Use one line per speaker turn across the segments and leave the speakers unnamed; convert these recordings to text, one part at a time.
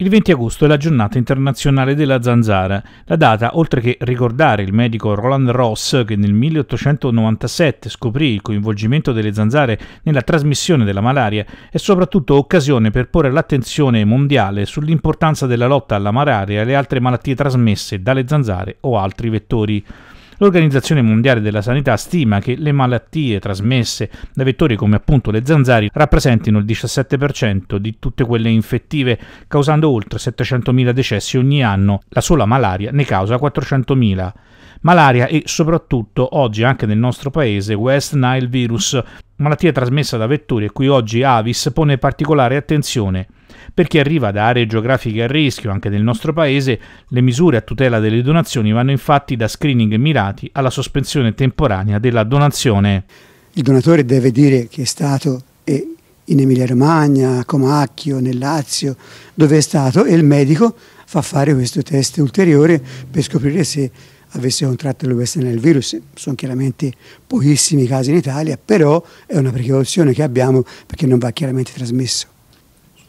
Il 20 agosto è la giornata internazionale della zanzara. La data, oltre che ricordare il medico Roland Ross che nel 1897 scoprì il coinvolgimento delle zanzare nella trasmissione della malaria, è soprattutto occasione per porre l'attenzione mondiale sull'importanza della lotta alla malaria e alle altre malattie trasmesse dalle zanzare o altri vettori. L'Organizzazione Mondiale della Sanità stima che le malattie trasmesse da vettori come appunto le zanzari rappresentino il 17% di tutte quelle infettive, causando oltre 700.000 decessi ogni anno. La sola malaria ne causa 400.000. Malaria e soprattutto oggi anche nel nostro paese West Nile virus, malattia trasmessa da vettori a cui oggi Avis pone particolare attenzione. Per chi arriva da aree geografiche a rischio, anche del nostro paese, le misure a tutela delle donazioni vanno infatti da screening mirati alla sospensione temporanea della donazione.
Il donatore deve dire che è stato eh, in Emilia-Romagna, a Comacchio, nel Lazio, dove è stato e il medico fa fare questo test ulteriore per scoprire se avesse contratto l'USNL virus. Sono chiaramente pochissimi casi in Italia, però è una precauzione che abbiamo perché non va chiaramente trasmesso.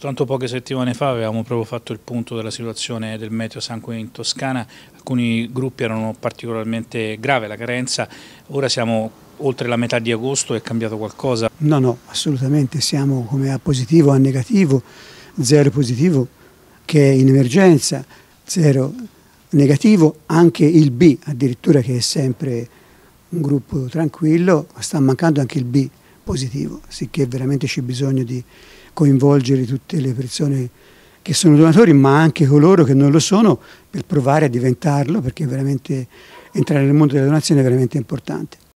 Soltanto poche settimane fa avevamo proprio fatto il punto della situazione del meteo sangue in Toscana, alcuni gruppi erano particolarmente grave la carenza, ora siamo oltre la metà di agosto, è cambiato
qualcosa? No, no, assolutamente siamo come A positivo, A negativo, zero positivo che è in emergenza, zero negativo, anche il B addirittura che è sempre un gruppo tranquillo, sta mancando anche il B positivo, sicché veramente c'è bisogno di coinvolgere tutte le persone che sono donatori, ma anche coloro che non lo sono, per provare a diventarlo, perché veramente entrare nel mondo della donazione è veramente importante.